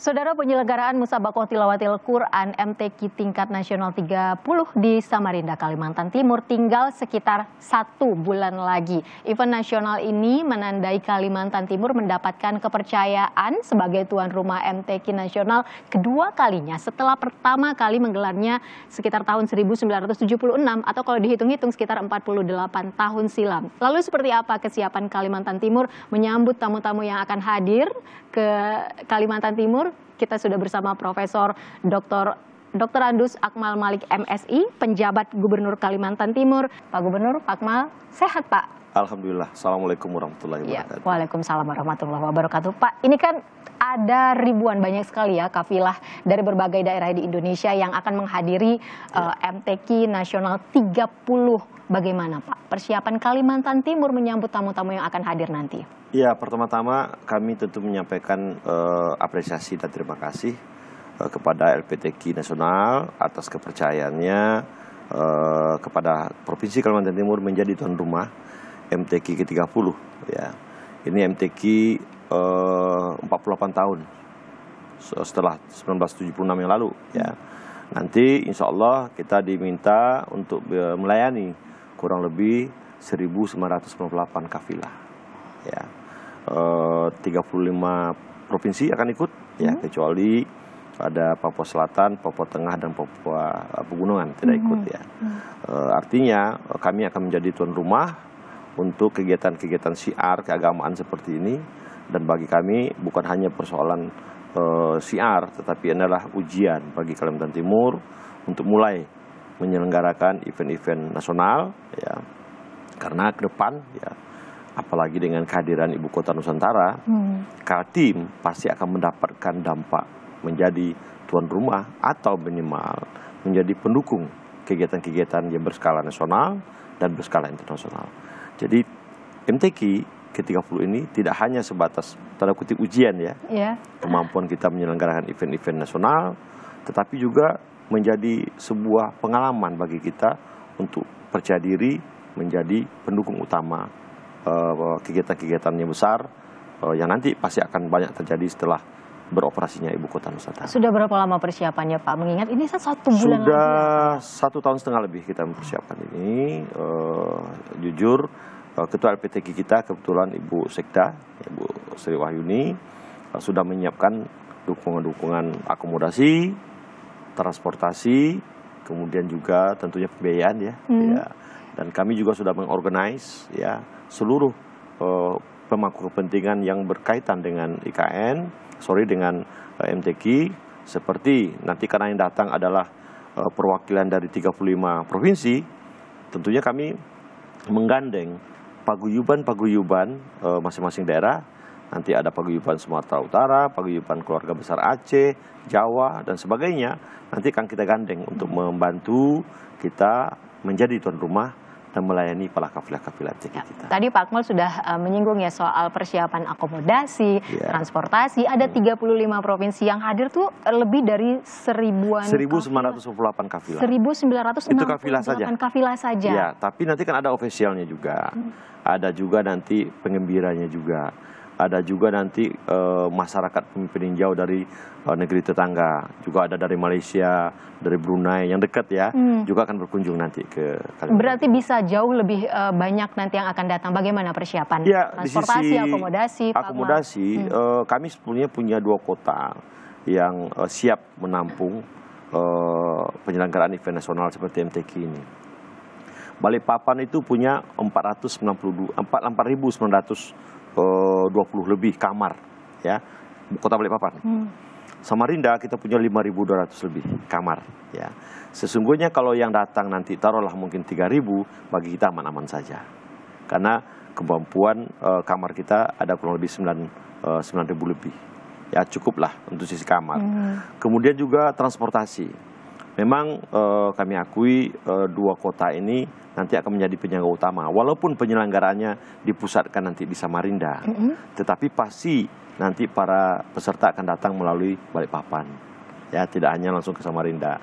Saudara penyelenggaraan Musabakoh Tilawatil Quran MTQ tingkat nasional 30 di Samarinda, Kalimantan Timur tinggal sekitar satu bulan lagi. Event nasional ini menandai Kalimantan Timur mendapatkan kepercayaan sebagai tuan rumah MTQ nasional kedua kalinya setelah pertama kali menggelarnya sekitar tahun 1976 atau kalau dihitung-hitung sekitar 48 tahun silam. Lalu seperti apa kesiapan Kalimantan Timur menyambut tamu-tamu yang akan hadir ke Kalimantan Timur kita sudah bersama Profesor Dr. Dr. Andus Akmal Malik MSI, penjabat Gubernur Kalimantan Timur. Pak Gubernur, Pak Akmal, sehat Pak? Alhamdulillah. Assalamualaikum warahmatullahi iya, wabarakatuh. Ya, Waalaikumsalam warahmatullahi wabarakatuh. Pak, ini kan ada ribuan banyak sekali ya kafilah dari berbagai daerah di Indonesia yang akan menghadiri ya. uh, eh, MTQ Nasional 30. Bagaimana Pak persiapan Kalimantan Timur menyambut tamu-tamu yang akan hadir nanti? Ya, pertama-tama kami tentu menyampaikan uh, apresiasi dan terima kasih uh, kepada LPTK Nasional atas kepercayaannya uh, kepada Provinsi Kalimantan Timur menjadi tuan rumah MTQ ke-30 ya. Ini MTQ uh, 48 tahun setelah 1976 yang lalu ya. Nanti insya Allah kita diminta untuk melayani kurang lebih 1998 kafilah. Ya 35 eh, provinsi akan ikut ya, hmm. ya kecuali ada Papua Selatan, Papua Tengah dan Papua eh, Pegunungan tidak hmm. ikut ya. Hmm. Eh, artinya kami akan menjadi tuan rumah untuk kegiatan-kegiatan siar keagamaan seperti ini dan bagi kami bukan hanya persoalan e, siar tetapi adalah ujian bagi Kalimantan Timur untuk mulai menyelenggarakan event-event nasional ya. Karena ke depan ya apalagi dengan kehadiran ibu kota Nusantara, hmm. Kaltim pasti akan mendapatkan dampak menjadi tuan rumah atau minimal menjadi pendukung kegiatan-kegiatan yang berskala nasional dan berskala internasional. Jadi MTQ ke-30 ini tidak hanya sebatas tanda kutip ujian ya, yeah. kemampuan kita menyelenggarakan event-event nasional, tetapi juga menjadi sebuah pengalaman bagi kita untuk percaya diri menjadi pendukung utama Eh, kegiatan-kegiatannya besar eh, yang nanti pasti akan banyak terjadi setelah beroperasinya ibu kota Nusantara. Sudah berapa lama persiapannya Pak? Mengingat ini kan satu bulan Sudah lagi. Ya, ya? satu tahun setengah lebih kita mempersiapkan ini. Uh, jujur, uh, Ketua LPTK kita kebetulan Ibu Sekda, Ibu Sri Wahyuni, uh, sudah menyiapkan dukungan-dukungan akomodasi, transportasi, kemudian juga tentunya pembiayaan ya. Hmm. ya. Dan kami juga sudah mengorganize ya seluruh uh, pemangku kepentingan yang berkaitan dengan IKN, sorry dengan uh, eh, MTQ, seperti nanti karena yang datang adalah uh, perwakilan dari 35 provinsi, tentunya kami menggandeng paguyuban-paguyuban masing masing-masing daerah. Nanti ada paguyuban Sumatera Utara, paguyuban keluarga besar Aceh, Jawa, dan sebagainya. Nanti akan kita gandeng untuk membantu kita menjadi tuan rumah dan melayani pelaka kafilah kafilah ya. kita. Tadi Pak Akmal sudah uh, menyinggung ya soal persiapan akomodasi, ya. transportasi. Ada iya. hmm. 35 provinsi yang hadir tuh eh, lebih dari seribuan. 1968 kafilah. 1968 Itu kafilah saja. Kafilah saja. Ya, tapi nanti kan ada ofisialnya juga. Hmm. Ada juga nanti pengembiranya juga ada juga nanti e, masyarakat jauh dari e, negeri tetangga, juga ada dari Malaysia, dari Brunei yang dekat ya, hmm. juga akan berkunjung nanti ke Kalimantan. Berarti bisa jauh lebih e, banyak nanti yang akan datang. Bagaimana persiapan? Ya, Transportasi, sisi akomodasi, akomodasi hmm. e, kami sebenarnya punya dua kota yang e, siap menampung e, penyelenggaraan event nasional seperti MTQ ini. Balikpapan itu punya 492 4.920 eh, lebih kamar ya kota Balikpapan. Hmm. Samarinda kita punya 5.200 lebih kamar ya. Sesungguhnya kalau yang datang nanti taruhlah mungkin 3.000 bagi kita aman-aman saja. Karena kemampuan uh, kamar kita ada kurang lebih 9 uh, eh, lebih. Ya cukuplah untuk sisi kamar. Hmm. Kemudian juga transportasi Memang eh, kami akui eh, dua kota ini nanti akan menjadi penyangga utama, walaupun penyelenggaranya dipusatkan nanti di Samarinda, mm -hmm. tetapi pasti nanti para peserta akan datang melalui Balikpapan, ya tidak hanya langsung ke Samarinda.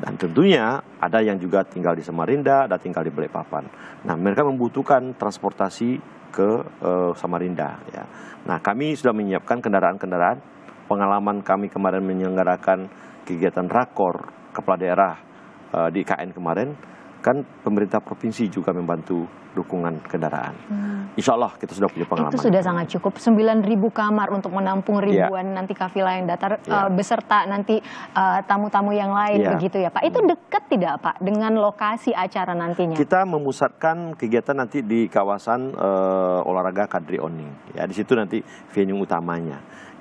Dan tentunya ada yang juga tinggal di Samarinda, ada tinggal di Balikpapan. Nah, mereka membutuhkan transportasi ke uh, Samarinda. Ya. Nah, kami sudah menyiapkan kendaraan-kendaraan. Pengalaman kami kemarin menyelenggarakan kegiatan rakor kepala daerah uh, di KN kemarin, kan pemerintah provinsi juga membantu dukungan kendaraan. Hmm. Insya Allah kita sudah punya pengalaman. Itu sudah sangat cukup. 9.000 kamar untuk menampung iya. ribuan yeah. nanti kafilah yang datar yeah. Iya. uh, beserta nanti eh, tamu-tamu uh, yang lain yeah. begitu ya Pak. Itu dekat tidak Pak dengan lokasi acara nantinya? Kita memusatkan kegiatan nanti di kawasan uh, olahraga Kadri Oning. Ya di situ nanti venue utamanya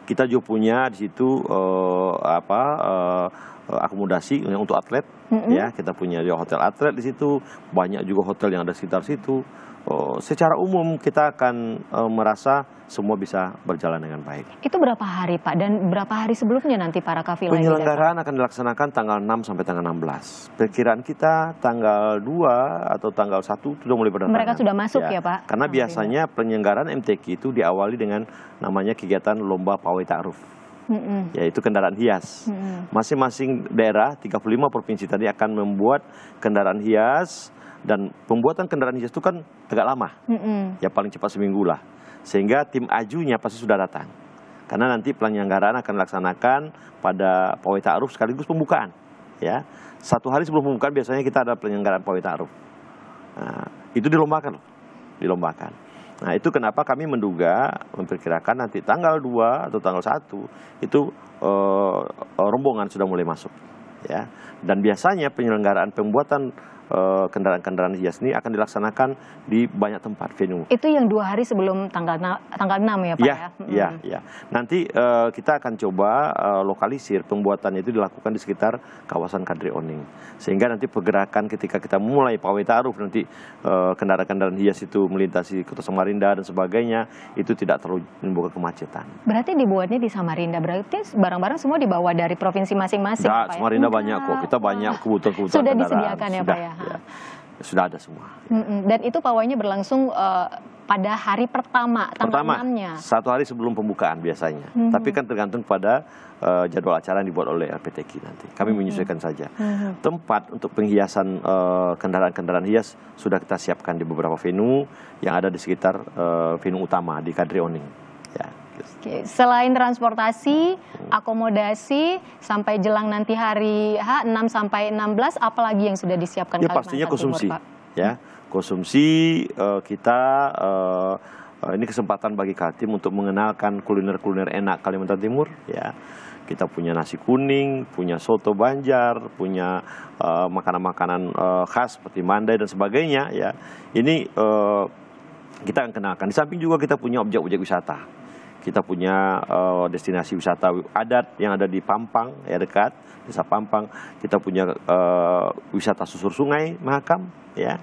kita juga punya di situ uh, apa uh, akomodasi untuk atlet mm -hmm. ya kita punya juga hotel atlet di situ banyak juga hotel yang ada sekitar situ oh, secara umum kita akan uh, merasa semua bisa berjalan dengan baik. Itu berapa hari Pak dan berapa hari sebelumnya nanti para kafilah Penyelenggaraan akan dilaksanakan tanggal 6 sampai tanggal 16. Perkiraan kita tanggal 2 atau tanggal 1 sudah mulai berdatangan. Mereka sudah masuk ya, ya Pak? Karena oh, biasanya ya. penyelenggaraan MTQ itu diawali dengan namanya kegiatan Lomba Pawai Ta'ruf. Mm -hmm. yaitu kendaraan hias. Masing-masing mm -hmm. -masing daerah 35 provinsi tadi akan membuat kendaraan hias dan pembuatan kendaraan hijau itu kan agak lama, mm -hmm. ya paling cepat seminggu lah. Sehingga tim ajunya pasti sudah datang. Karena nanti penyelenggaraan akan dilaksanakan pada pawai ta'aruf sekaligus pembukaan. Ya, satu hari sebelum pembukaan biasanya kita ada penyelenggaraan pawai ta'aruf. Nah, itu dilombakan dilombakan. Nah itu kenapa kami menduga, memperkirakan nanti tanggal 2 atau tanggal 1 itu e, rombongan sudah mulai masuk. Ya, dan biasanya penyelenggaraan pembuatan Eh, kendaraan-kendaraan hias ini akan dilaksanakan di banyak tempat venue. Itu yang dua hari sebelum tanggal tanggal 6 ya Pak ya? Iya, Hmm. Ya. ya. Nanti uh, kita akan coba uh, lokalisir pembuatannya itu dilakukan di sekitar kawasan Kadri Oning. Sehingga nanti pergerakan ketika kita mulai pawai taruh nanti kendaraan-kendaraan uh, hias itu melintasi kota Samarinda dan sebagainya itu tidak terlalu menimbulkan kemacetan. Berarti dibuatnya di Samarinda, berarti barang-barang semua dibawa dari provinsi masing-masing? Tidak, ya? Samarinda ya? banyak kok, kita banyak kebutuhan-kebutuhan Sudah disediakan ya Pak ya? Ya. Sudah ada semua. Mm Dan itu pawainya berlangsung uh, pada hari pertama tanggal pertama, Satu hari sebelum pembukaan biasanya. Mm -hmm. Tapi kan tergantung pada uh, jadwal acara yang dibuat oleh LPTK nanti. Kami mm -hmm. menyesuaikan saja. Mm -hmm. Tempat untuk penghiasan eh, kendaraan-kendaraan uh, hias sudah kita siapkan di beberapa venue yang ada di sekitar uh, venue utama di Oning. Ya. Selain transportasi, akomodasi sampai jelang nanti hari H 6 sampai 16 apalagi yang sudah disiapkan ya, pastinya konsumsi. Ya, konsumsi uh, kita uh, ini kesempatan bagi Kaltim untuk mengenalkan kuliner-kuliner enak Kalimantan Timur ya. Kita punya nasi kuning, punya soto Banjar, punya makanan-makanan uh, uh, khas seperti mandai dan sebagainya ya. Ini uh, kita akan kenalkan. Di samping juga kita punya objek-objek wisata kita punya uh, destinasi wisata adat yang ada di Pampang ya dekat desa Pampang kita punya uh, wisata susur sungai Mahakam ya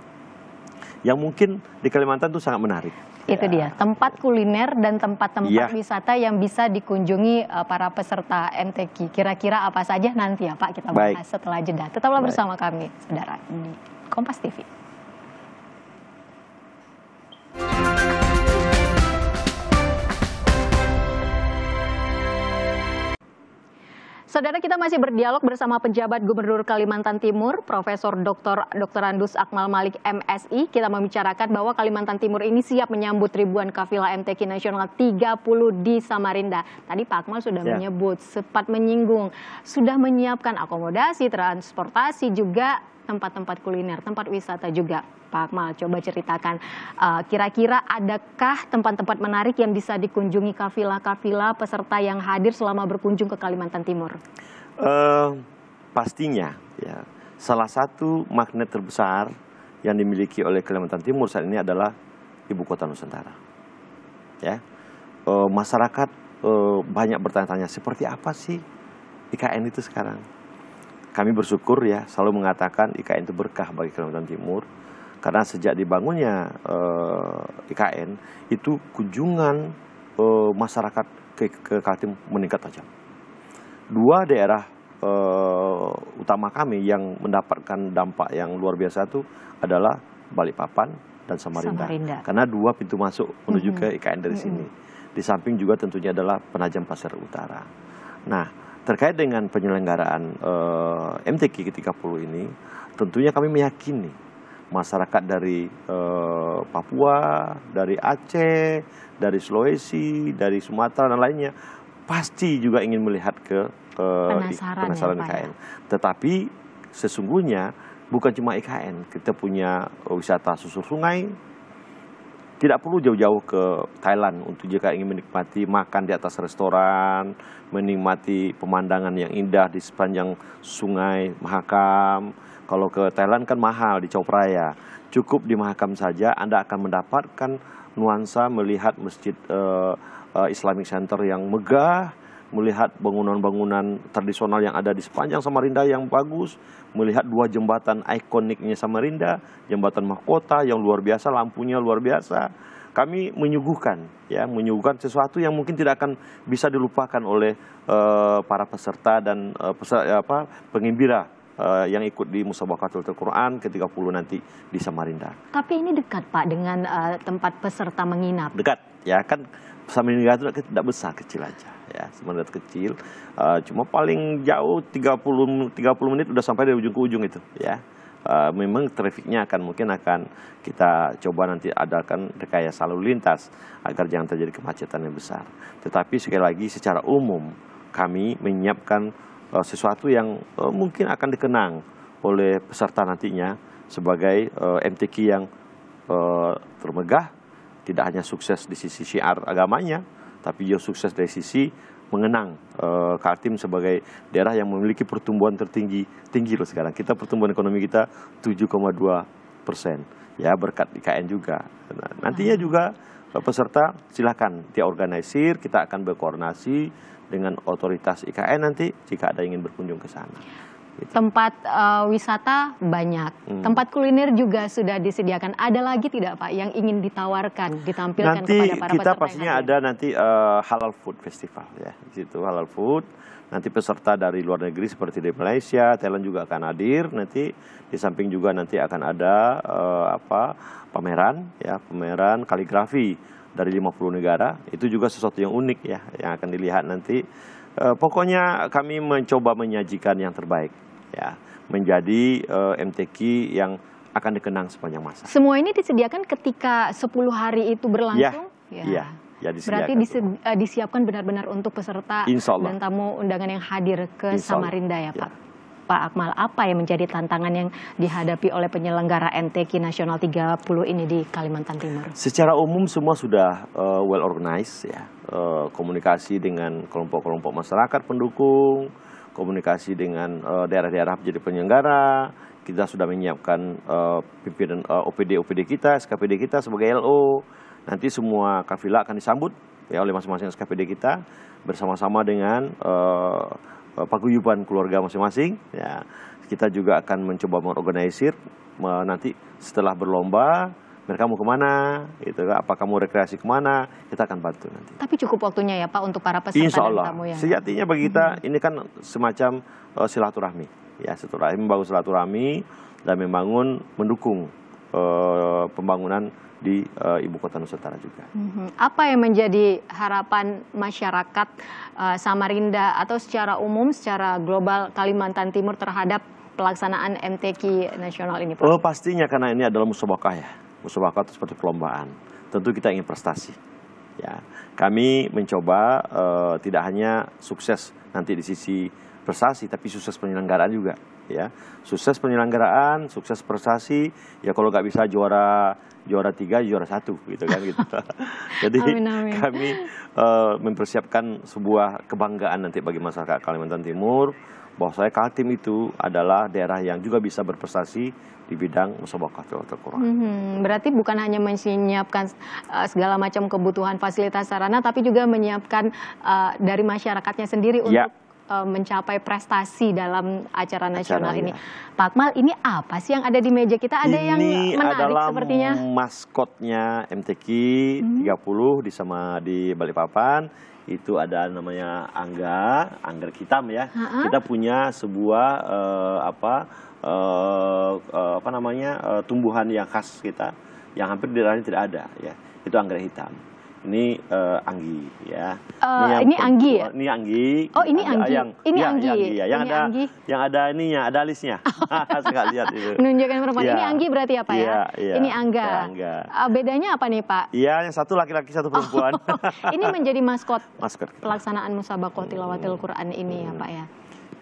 yang mungkin di Kalimantan itu sangat menarik. Itu ya. dia, tempat kuliner dan tempat-tempat ya. wisata yang bisa dikunjungi uh, para peserta MTQ. Kira-kira apa saja nanti ya Pak kita bahas Baik. setelah jeda. Tetaplah Baik. bersama kami, saudara, di Kompas TV. Saudara kita masih berdialog bersama pejabat Gubernur Kalimantan Timur, Profesor Dr. Dr. Andus Akmal Malik MSI. Kita membicarakan bahwa Kalimantan Timur ini siap menyambut ribuan kafilah MTQ Nasional 30 di Samarinda. Tadi Pak Akmal sudah ya. menyebut, sempat menyinggung, sudah menyiapkan akomodasi, transportasi juga tempat-tempat kuliner, tempat wisata juga. Pak Akmal, coba ceritakan eh, kira-kira uh, adakah tempat-tempat menarik yang bisa dikunjungi kafilah-kafilah peserta yang hadir selama berkunjung ke Kalimantan Timur? Uh, pastinya, ya. Salah satu magnet terbesar yang dimiliki oleh Kalimantan Timur saat ini adalah ibu kota Nusantara. Ya, uh, masyarakat uh, banyak bertanya-tanya seperti apa sih IKN itu sekarang? kami bersyukur ya selalu mengatakan IKN itu berkah bagi Kalimantan Timur karena sejak dibangunnya eh, IKN itu kunjungan eh, masyarakat ke, ke Kaltim meningkat tajam. Dua daerah eh, utama kami yang mendapatkan dampak yang luar biasa itu adalah Balikpapan dan Samarinda. Samarinda. Karena dua pintu masuk menuju mm -hmm. ke IKN dari mm -hmm. sini. Di samping juga tentunya adalah penajam pasir utara. Nah, Terkait dengan penyelenggaraan uh, MTQ ke-30 ini, tentunya kami meyakini masyarakat dari uh, Papua, dari Aceh, dari Sulawesi, dari Sumatera dan lainnya pasti juga ingin melihat ke, ke penasaran, ya, IKN. Ya? Tetapi sesungguhnya bukan cuma IKN, kita punya wisata susur sungai, tidak perlu jauh-jauh ke Thailand untuk jika ingin menikmati makan di atas restoran, menikmati pemandangan yang indah di sepanjang sungai Mahakam. Kalau ke Thailand kan mahal di Chao Cukup di Mahakam saja Anda akan mendapatkan nuansa melihat masjid uh, uh, Islamic Center yang megah, melihat bangunan-bangunan tradisional yang ada di sepanjang Samarinda yang bagus, melihat dua jembatan ikoniknya Samarinda, jembatan mahkota yang luar biasa, lampunya luar biasa. Kami menyuguhkan, ya, menyuguhkan sesuatu yang mungkin tidak akan bisa dilupakan oleh uh, para peserta dan uh, eh, peserta, eh, apa, pengimbira uh, yang ikut di Musabakatul Quran ke-30 nanti di Samarinda. Tapi ini dekat Pak dengan uh, tempat peserta menginap. Dekat ya kan sama ini itu tidak besar, kecil aja ya, Samarinda kecil. Uh, cuma paling jauh 30 30 menit udah sampai dari ujung ke ujung itu ya. Uh, memang trafiknya akan mungkin akan kita coba nanti adakan rekayasa lalu lintas agar jangan terjadi kemacetan yang besar. Tetapi sekali lagi secara umum kami menyiapkan uh, sesuatu yang uh, mungkin akan dikenang oleh peserta nantinya sebagai uh, MTQ yang uh, termegah tidak hanya sukses di sisi syiar agamanya, tapi juga sukses dari sisi mengenang e, eh, Kaltim sebagai daerah yang memiliki pertumbuhan tertinggi tinggi loh sekarang. Kita pertumbuhan ekonomi kita 7,2 persen ya berkat IKN juga. Nah, nantinya juga eh, peserta silahkan diorganisir, kita akan berkoordinasi dengan otoritas IKN nanti jika ada yang ingin berkunjung ke sana. Tempat uh, wisata banyak, hmm. tempat kuliner juga sudah disediakan. Ada lagi tidak Pak yang ingin ditawarkan, ditampilkan nanti kepada para peserta? kita pastinya ada nanti uh, halal food festival ya, di situ halal food. Nanti peserta dari luar negeri seperti di Malaysia, Thailand juga akan hadir. Nanti di samping juga nanti akan ada uh, apa pameran ya, pameran kaligrafi dari 50 negara. Itu juga sesuatu yang unik ya yang akan dilihat nanti. pokoknya kami mencoba menyajikan yang terbaik ya menjadi uh, eh, MTQ yang akan dikenang sepanjang masa. Semua ini disediakan ketika 10 hari itu berlangsung? Ya, ya. ya. Ya, Berarti disi, uh, eh, disiapkan benar-benar untuk peserta dan tamu undangan yang hadir ke Samarinda ya, ya. Pak. Pak Akmal, apa yang menjadi tantangan yang dihadapi oleh penyelenggara NTK Nasional 30 ini di Kalimantan Timur? Secara umum semua sudah uh, well organized ya, uh, komunikasi dengan kelompok-kelompok masyarakat pendukung, komunikasi dengan eh, daerah-daerah menjadi penyelenggara, kita sudah menyiapkan uh, pimpinan uh, eh, OPD OPD kita, SKPD kita sebagai LO. Nanti semua kafilah akan disambut ya oleh masing-masing SKPD kita bersama-sama dengan uh, paguyuban keluarga masing-masing. Ya, kita juga akan mencoba mengorganisir uh, nanti setelah berlomba mereka mau kemana, gitu, kan? apa kamu rekreasi kemana, kita akan bantu nanti. Tapi cukup waktunya ya Pak untuk para peserta Insya Allah. dan tamu ya? Sejatinya bagi kita hmm. ini kan semacam uh, silaturahmi, ya silaturahmi membangun silaturahmi dan membangun mendukung uh, pembangunan di uh, ibu kota Nusantara juga. Mm-hmm. Apa yang menjadi harapan masyarakat uh, Samarinda atau secara umum, secara global Kalimantan Timur terhadap pelaksanaan MTQ nasional ini? Pak? Oh pastinya karena ini adalah musabakah ya musyawarah seperti perlombaan. Tentu kita ingin prestasi. Ya, kami mencoba uh, tidak hanya sukses nanti di sisi prestasi, tapi sukses penyelenggaraan juga. Ya, sukses penyelenggaraan, sukses prestasi. Ya kalau nggak bisa juara juara tiga, juara satu, gitu kan gitu. Jadi amin, amin. kami uh, mempersiapkan sebuah kebanggaan nanti bagi masyarakat Kalimantan Timur bahwa saya Kaltim itu adalah daerah yang juga bisa berprestasi di bidang musobakah tilawatil Quran. Hmm, berarti bukan hanya menyiapkan uh, segala macam kebutuhan fasilitas sarana, tapi juga menyiapkan uh, dari masyarakatnya sendiri ya. untuk eh, mencapai prestasi dalam acara nasional Acaranya. ini. Pak Mal, ini apa sih yang ada di meja kita? Ada ini yang menarik adalah sepertinya? maskotnya MTQ hmm. 30 di sama di Balikpapan itu ada namanya Angga, Angger Hitam ya. Ha -ha. Kita punya sebuah uh, apa uh, uh, apa namanya uh, tumbuhan yang khas kita yang hampir di daerah ini tidak ada ya itu anggrek hitam ini uh, anggi ya uh, ini, yang ini anggi ya oh, ini anggi oh ini anggi yang, ini ya, anggi. anggi ya yang ini ada anggi. yang ada ininya ada alisnya oh. nggak lihat itu menunjukkan perempuan ya. ini anggi berarti apa ya, ya, ya. ini angga, iya, angga. Uh, bedanya apa nih pak iya yang satu laki-laki satu oh. perempuan ini menjadi maskot maskot pelaksanaan musabakoh tilawatil Quran ini hmm. ya pak ya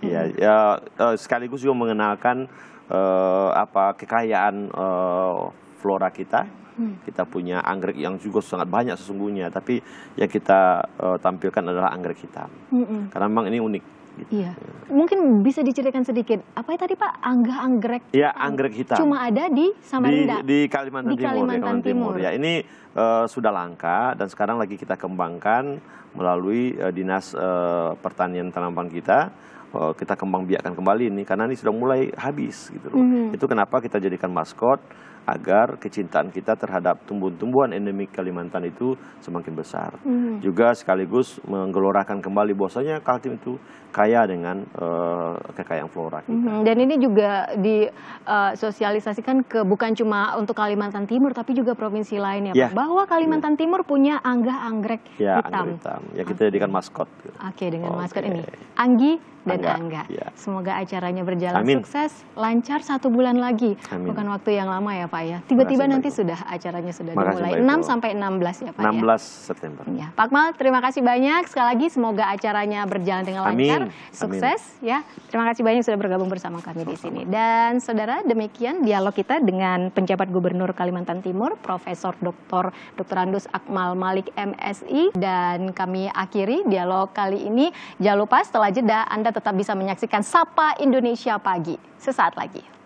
Iya, hmm. ya, eh, sekaligus juga mengenalkan uh, apa kekayaan uh, flora kita. Hmm. Kita punya anggrek yang juga sangat banyak sesungguhnya, tapi yang kita uh, tampilkan adalah anggrek hitam. Hmm. Karena memang ini unik. Gitu. Iya. Mungkin bisa diceritakan sedikit. Apa ya tadi Pak? Angga anggrek. Ya, anggrek hitam. Cuma ada di Samarinda. Di, di Kalimantan di ya, Kalimantan, Timur. Timur. Ya, ini uh, sudah langka dan sekarang lagi kita kembangkan melalui uh, dinas uh, pertanian tanaman kita Oh, kita kembang biakan kembali ini karena ini sudah mulai habis gitu loh. Mm -hmm. Itu kenapa kita jadikan maskot agar kecintaan kita terhadap tumbuh tumbuhan endemik Kalimantan itu semakin besar. Mm -hmm. Juga sekaligus menggelorakan kembali bahwasanya Kaltim itu kaya dengan uh, kekayaan flora kita. Mm -hmm. Dan ini juga disosialisasikan eh, ke bukan cuma untuk Kalimantan Timur tapi juga provinsi lainnya yeah. Bahwa Kalimantan yeah. Timur punya angga anggrek ya, hitam. Anggrek hitam. Ya kita okay. Ah. jadikan maskot. Gitu. Oke, okay, dengan okay. maskot ini. Anggi Angga. Ya. Semoga acaranya berjalan Amin. sukses, lancar satu bulan lagi. Amin. Bukan waktu yang lama ya Pak ya. Tiba-tiba nanti sudah acaranya sudah Makasih, dimulai. Pak 6 sampai 16 ya Pak 16 ya. September. Ya. Pak Mal, terima kasih banyak. Sekali lagi semoga acaranya berjalan dengan lancar, Amin. sukses Amin. ya. Terima kasih banyak sudah bergabung bersama kami Selamat di sini. Dan saudara, demikian dialog kita dengan penjabat Gubernur Kalimantan Timur, Profesor Dr. Dr. Andus Akmal Malik MSI dan kami akhiri dialog kali ini. Jangan lupa setelah jeda Anda tetap bisa menyaksikan Sapa Indonesia Pagi sesaat lagi.